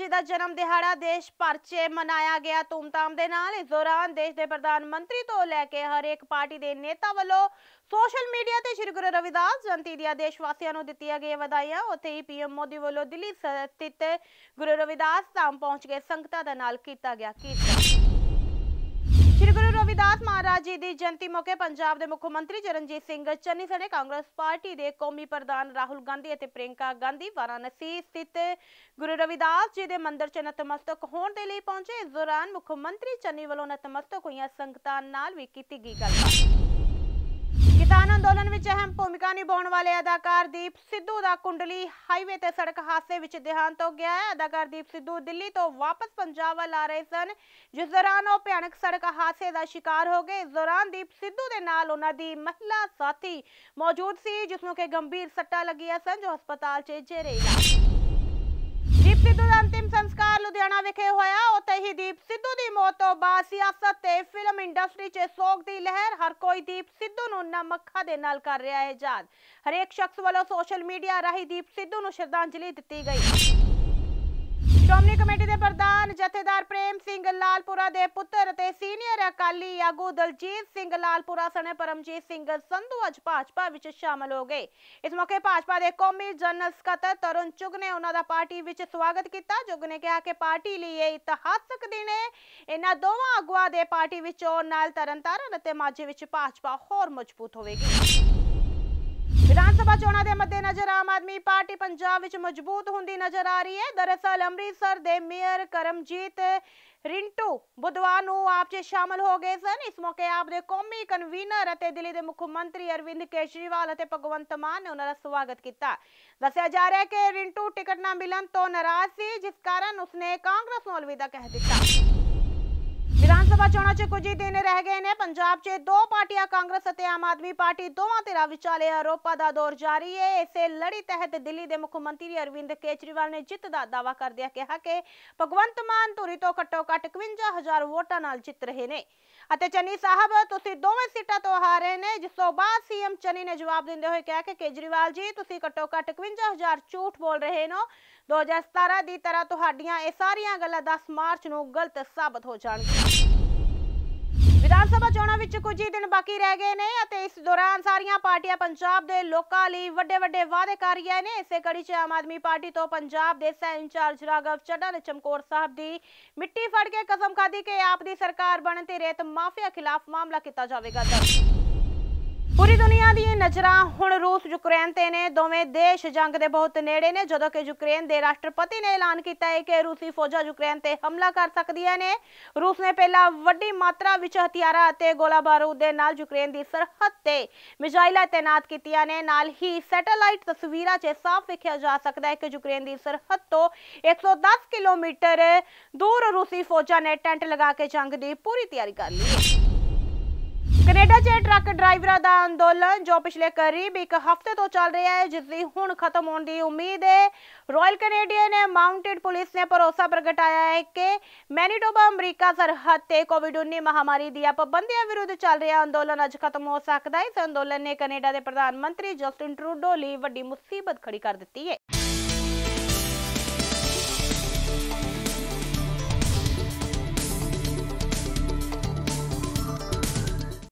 ਜੀ ਦਾ ਜਨਮ ਦਿਹਾੜਾ ਦੇਸ਼ ਭਰ 'ਚ ਮਨਾਇਆ ਗਿਆ ਧੂਮਧਾਮ ਦੇ ਨਾਲ ਇਸ ਦੌਰਾਨ ਦੇਸ਼ ਦੇ ਪ੍ਰਧਾਨ ਮੰਤਰੀ ਤੋਂ ਲੈ ਕੇ ਹਰ ਇੱਕ ਪਾਰਟੀ ਦੇ ਨੇਤਾ ਵੱਲੋਂ ਸੋਸ਼ਲ ਮੀਡੀਆ ਤੇ ਸ੍ਰੀ ਗੁਰੂ ਰਵਿਦਾਸ ਜਯੰਤੀ ਦੀਆਂ ਦੇਸ਼ ਵਾਸੀਆਂ ਨੂੰ ਦਿੱਤੀਆਂ ਗਈਆਂ ਵਧਾਈਆਂ ਉੱਥੇ ਹੀ ਪੀਐਮ ਮੋਦੀ ਵੱਲੋਂ ਦਿੱਲੀ ਸਥਿਤ ਗੁਰੂ ਰਵਿਦਾਸ ਧਾਮ ਪਹੁੰਚ ਕੇ ਸੰਗਤਾਂ ਦਾ ਨਾਲ ਕੀਤਾ ਗਿਆ ਕੀਰਤਨ ਮਹਾਰਾਜ ਜੀ ਦੀ ਜਨਤੀ ਮੌਕੇ ਪੰਜਾਬ ਦੇ ਮੁੱਖ ਮੰਤਰੀ ਚਰਨਜੀਤ ਸਿੰਘ ਚੰਨੀ ਸਣੇ ਕਾਂਗਰਸ ਪਾਰਟੀ ਦੇ ਕੌਮੀ ਪ੍ਰਧਾਨ ਰਾਹੁਲ ਗਾਂਧੀ ਅਤੇ ਪ੍ਰਿੰਕਾ ਗਾਂਧੀ ਵਾਰਾਨਸੀ ਸਥਿਤ ਗੁਰੂ ਰਵਿਦਾਸ ਜੀ ਦੇ ਮੰਦਿਰ 'ਚ ਨਤਮਸਤਕ ਹੋਣ ਦੇ ਲਈ ਪਹੁੰਚੇ ਇਸ ਦੌਰਾਨ ਮੁੱਖ ਮੰਤਰੀ ਚੰਨੀ ਵੱਲੋਂ ਨਤਮਸਤਕ ਹੋਈਆਂ ਸੰਗਤਾਂ ਨਾਲ ਵੀ ਕੀਤੀ ਗਈ ਗੱਲਬਾਤ ਕਿਸਾਨ ਅੰਦੋਲਨ ਵਿੱਚ ਅਹਿਮ ਭੂਮਿਕਾ ਨਿਭਾਉਣ ਵਾਲੇ ਅਦਾਕਾਰ ਦੀਪ ਸਿੱਧੂ ਦਾ ਕੁੰਡਲੀ ਹਾਈਵੇ ਤੇ ਸੜਕ ਹਾਦਸੇ ਵਿੱਚ ਦੇਹਾਂਤ ਹੋ ਗਿਆ ਹੈ ਅਦਾਕਾਰ ਦੀਪ ਸਿੱਧੂ ਦਿੱਲੀ ਤੋਂ ਵਾਪਸ ਪੰਜਾਬ ਵੱਲ ਆ ਰਹੇ ਸਨ ਜਿਸ ਦੌਰਾਨ ਉਹ ਭਿਆਨਕ ਸੜਕ ਹਾਦਸੇ ਦਾ ਸ਼ਿਕਾਰ ਹੋ ਗਏ ਇਸ ਦੌਰਾਨ ਦੀਪ ਸਿੱਧੂ ਦੇ ਨਾਲ ਉਹਨਾਂ ਦੀ ਮਹਿਲਾ ਸਾਥੀ ਮੌਜੂਦ ਸੀ ਜਿਸ ਨੂੰ ਕਿ ਗੰਭੀਰ ਸੱਟਾਂ ਲੱਗੀਆਂ ਸਨ ਜੋ ਹਸਪਤਾਲ 'ਚ ਜੇਰੇ ਇਲਾਜ ਸਿੱਧੂ ਦਾ ਅੰਤਿਮ ਸੰਸਕਾਰ ਲੁਧਿਆਣਾ ਵਿਖੇ ਹੋਇਆ ਉੱਥੇ ਹੀ ਦੀਪ ਸਿੱਧੂ ਦੀ ਮੌਤ ਤੋਂ ਬਾਅਦ ਸਿਆਸਤ ਤੇ ਫਿਲਮ ਇੰਡਸਟਰੀ 'ਚ ਸੋਗ ਦੀ ਲਹਿਰ ਹਰ ਕੋਈ ਦੀਪ ਸਿੱਧੂ ਨੂੰ ਨਮਕਾ ਦੇ ਨਾਲ ਕਰ ਰਿਹਾ ਹੈ ਯਾਦ ਹਰੇਕ ਸ਼ਖਸ ਵੱਲੋਂ ਸੋਸ਼ਲ ਮੀਡੀਆ ਰਾਹੀਂ ਦੀਪ ਸਿੱਧੂ ਨੂੰ ਸ਼ਰਧਾਂਜਲੀ ਦਿੱਤੀ ਗਈ ਸ਼੍ਰੋਮਣੀ ਕਮੇਟੀ ਦੇ ਪ੍ਰਧਾਨ ਜਥੇਦਾਰ ਪ੍ਰੇਮ ਸਿੰਘ ਲਾਲਪੁਰਾ ਦੇ ਪੁੱਤਰ ਤੇ ਸੀਨੀਅਰ ਅਕਾਲੀ ਆਗੂ ਦਲਜੀਤ ਸਿੰਘ ਲਾਲਪੁਰਾ ਸਣੇ ਪਰਮਜੀਤ ਸਿੰਘ ਸੰਧੂ ਅੱਜ ਭਾਜਪਾ ਵਿੱਚ ਸ਼ਾਮਲ ਹੋ ਗਏ ਇਸ ਮੌਕੇ ਭਾਜਪਾ ਦੇ ਕੌਮੀ ਜਨਰਲ ਸਕੱਤਰ ਤਰੁਣ ਚੁਗ ਨੇ ਉਹਨਾਂ ਦਾ ਪਾਰਟੀ ਵਿੱਚ ਸਵਾਗਤ ਕੀਤਾ ਚੁਗ ਨੇ ਕਿਹਾ ਕਿ ਪਾਰਟੀ ਲਈ ਇਹ ਇਤਿਹਾਸਕ ਦਿਨ ਹੈ ਇਹਨਾਂ ਦੋਵਾਂ ਆਗੂਆਂ ਦੇ ਪਾਰਟੀ ਵਿੱਚ ਚੋਣ ਨਾਲ ਤਰਨਤਾਰਨ ਅਤੇ ਮਾਝੇ ਵਿੱਚ ਭਾਜਪਾ ਹੋਰ ਮਜ਼ਬੂਤ ਹੋਵੇਗੀ ਸਭਾ ਚੋਣਾਂ ਦੇ ਮੱਦੇਨਜ਼ਰ ਆਮ ਆਦਮੀ ਪਾਰਟੀ ਪੰਜਾਬ ਵਿੱਚ ਮਜ਼ਬੂਤ ਹੁੰਦੀ ਨਜ਼ਰ ਆ ਰਹੀ ਹੈ ਦਰਅਸਲ ਅੰਮ੍ਰਿਤਸਰ ਦੇ ਮੇਅਰ ਕਰਮਜੀਤ ਰਿੰਟੂ ਬੁੱਧਵਾਰ ਨੂੰ ਆਪ ਜੀ ਸ਼ਾਮਲ ਹੋ ਗਏ ਸਨ ਇਸ ਮੌਕੇ ਆਪ ਦੇ ਕੌਮੀ ਕਨਵੀਨਰ ਅਤੇ ਦਿੱਲੀ ਦੇ ਮੁੱਖ ਮੰਤਰੀ ਅਰਵਿੰਦ ਕੇਸ਼ਰੀਵਾਲ ਅਤੇ ਭਗਵੰਤ ਮਾਨ ਨੇ ਉਹਨਾਂ ਦਾ ਸਵਾਗਤ ਕੀਤਾ ਦੱਸਿਆ ਜਾ ਰਿਹਾ ਹੈ ਕਿ ਰਿੰਟੂ ਟਿਕਟ ਨਾ ਮਿਲਣ ਤੋਂ ਨਾਰਾਜ਼ ਸੀ ਜਿਸ ਕਾਰਨ ਉਸਨੇ ਕਾਂਗਰਸ ਨੂੰ ਅਲਵਿਦਾ ਕਹਿ ਦਿੱਤਾ ਸਭਾ ਚੋਣਾਂ 'ਚ ਕੁਝ ਹੀ ਦਿਨ ਰਹਿ ਗਏ ਨੇ ਪੰਜਾਬ 'ਚ ਦੋ ਪਾਰਟੀਆਂ ਕਾਂਗਰਸ ਅਤੇ ਆਮ ਆਦਮੀ ਪਾਰਟੀ ਦੋਵਾਂ ਧਿਰਾਂ ਵਿਚਾਲੇ ਆਰੋਪਾਂ ਦਾ ਦੌਰ ਜਾਰੀ ਹੈ ਇਸੇ ਲੜੀ ਤਹਿਤ ਦਿੱਲੀ ਦੇ ਮੁੱਖ ਮੰਤਰੀ ਅਰਵਿੰਦ ਕੇਜਰੀਵਾਲ ਨੇ ਜਿੱਤ ਦਾ ਦਾਅਵਾ ਕਰਦਿਆਂ ਕਿਹਾ ਕਿ ਭਗਵੰਤ ਮਾਨ ਧੂਰੀ ਤੋਂ ਘੱਟੋ-ਘੱਟ 51000 ਵੋਟਾਂ ਨਾਲ ਜਿੱਤ ਰਹੇ ਨੇ ਅਤੇ ਚੰਨੀ ਸਾਹਿਬ ਤੁਸੀਂ ਦੋਵੇਂ ਸੀਟਾਂ ਤੋਂ ਹਾਰੇ ਨੇ ਜਿਸ ਤੋਂ ਬਾਅਦ ਸੀਐਮ ਚੰਨੀ ਨੇ ਜਵਾਬ ਦਿੰਦੇ ਹੋਏ ਕਿਹਾ ਕਿ ਕੇਜਰੀਵਾਲ ਜੀ ਤੁਸੀਂ ਘੱਟੋ-ਘੱਟ 51000 ਝੂਠ ਬੋਲ ਰਹੇ ਹੋ 2017 ਦੀ ਤਰ੍ਹਾਂ ਤੁਹਾਡੀਆਂ ਇਹ ਸਾਰੀਆਂ ਗੱਲਾਂ 10 ਮਾਰਚ ਨੂੰ ਗਲਤ ਸਾਬਤ ਹੋ ਜਾਣਗੀਆਂ ਵਿਧਾਨ ਸਭਾ ਚੋਣਾਂ ਵਿੱਚ ਕੁਝ ਹੀ ਦਿਨ ਬਾਕੀ ਰਹਿ ਗਏ ਨੇ ਅਤੇ ਇਸ ਦੌਰਾਨ ਸਾਰੀਆਂ ਪਾਰਟੀਆਂ ਪੰਜਾਬ ਦੇ ਲੋਕਾਂ ਲਈ ਵੱਡੇ-ਵੱਡੇ ਵਾਅਦੇ ਕਰ ਰਹੀਆਂ ਨੇ ਇਸੇ ਕੜੀ 'ਚ ਆਮ ਆਦਮੀ ਪਾਰਟੀ ਤੋਂ ਪੰਜਾਬ ਦੇ ਸੈਨ ਇੰਚਾਰਜ ਰਾਗਵ ਚੱਡਾ ਨੇ ਚਮਕੌਰ ਸਾਹਿਬ ਦੀ ਮਿੱਟੀ ਫੜ ਕੇ ਕਸਮ ਖਾਦੀ ਕਿ ਆਪ ਦੀ ਸਰਕਾਰ ਬਣਨ ਤੇ ਰੇਤ ਮਾਫੀਆ ਖਿਲਾਫ ਮਾਮਲਾ ਕੀਤਾ ਜਾਵੇਗਾ ਪੂਰੀ ਦੁਨੀਆ ਦੀਆਂ ਨਜ਼ਰਾਂ ਹੁਣ ਰੂਸ ਯੂਕਰੇਨ ਤੇ ਨੇ ਦੋਵੇਂ ਦੇਸ਼ ਜੰਗ ਦੇ ਬਹੁਤ ਨੇੜੇ ਨੇ ਜਦੋਂ ਕਿ ਯੂਕਰੇਨ ਦੇ ਰਾਸ਼ਟਰਪਤੀ ਨੇ ਐਲਾਨ ਕੀਤਾ ਹੈ ਕਿ ਰੂਸੀ ਫੌਜਾਂ ਯੂਕਰੇਨ ਤੇ ਹਮਲਾ ਕਰ ਸਕਦੀਆਂ ਨੇ ਰੂਸ ਨੇ ਪਹਿਲਾਂ ਵੱਡੀ ਮਾਤਰਾ ਵਿੱਚ ਹਥਿਆਰਾਂ ਅਤੇ ਗੋਲਾ ਬਾਰੂਦ ਦੇ ਨਾਲ ਯੂਕਰੇਨ ਦੀ ਸਰਹੱਦ ਤੇ ਮਿਜ਼ਾਈਲਾਂ ਤੈਨਾਤ ਕੀਤੀਆਂ ਨੇ ਨਾਲ ਹੀ ਸੈਟੇਲਾਈਟ ਤਸਵੀਰਾਂ 'ਚ ਸਾਫ਼ ਵੇਖਿਆ ਜਾ ਸਕਦਾ ਹੈ ਕਿ ਯੂਕਰੇਨ ਦੀ ਸਰਹੱਦ ਤੋਂ 110 ਕਿਲੋਮੀਟਰ ਦੂਰ ਰੂਸੀ ਫੌਜਾਂ ਨੇ ਟੈਂਟ ਲਗਾ ਕੇ ਜੰਗ ਦੀ ਪੂਰੀ ਤਿਆਰੀ ਕਰ ਲਈ ਹੈ ਜੇ ਟਰੱਕ ਡਰਾਈਵਰਾਂ ਦਾ ਅੰਦੋਲਨ ਜੋ ਪਿਛਲੇ ਕਰੀਬ ਇੱਕ ਹਫ਼ਤੇ ਤੋਂ ਚੱਲ ਰਿਹਾ ਹੈ ਜਿਸ ਦੀ ਹੁਣ ਖਤਮ ਹੋਣ ਦੀ ਉਮੀਦ ਹੈ ਰਾਇਲ ਕੈਨੇਡੀਅਨ ਮਾਉਂਟਡ ਪੁਲਿਸ ਨੇ ਭਰੋਸਾ ਪ੍ਰਗਟਾਇਆ ਹੈ ਕਿ ਮੈਨੀਟੋਬਾ ਅਮਰੀਕਾ ਸਰਹੱਦ ਤੇ ਕੋਵਿਡ-19 ਮਹਾਮਾਰੀ ਦੀਆਂ ਪਾਬੰਦੀਆਂ ਵਿਰੁੱਧ ਚੱਲ ਰਿਹਾ ਅੰਦੋਲਨ ਅੱਜ ਖਤਮ ਹੋ ਸਕਦਾ ਹੈ ਇਸ ਅੰਦੋਲਨ ਨੇ ਕੈਨੇਡਾ ਦੇ ਪ੍ਰਧਾਨ ਮੰਤਰੀ ਜਸਟਿਨ ਟਰੂਡੋ ਲਈ ਵੱਡੀ ਮੁਸੀਬਤ ਖੜੀ ਕਰ ਦਿੱਤੀ ਹੈ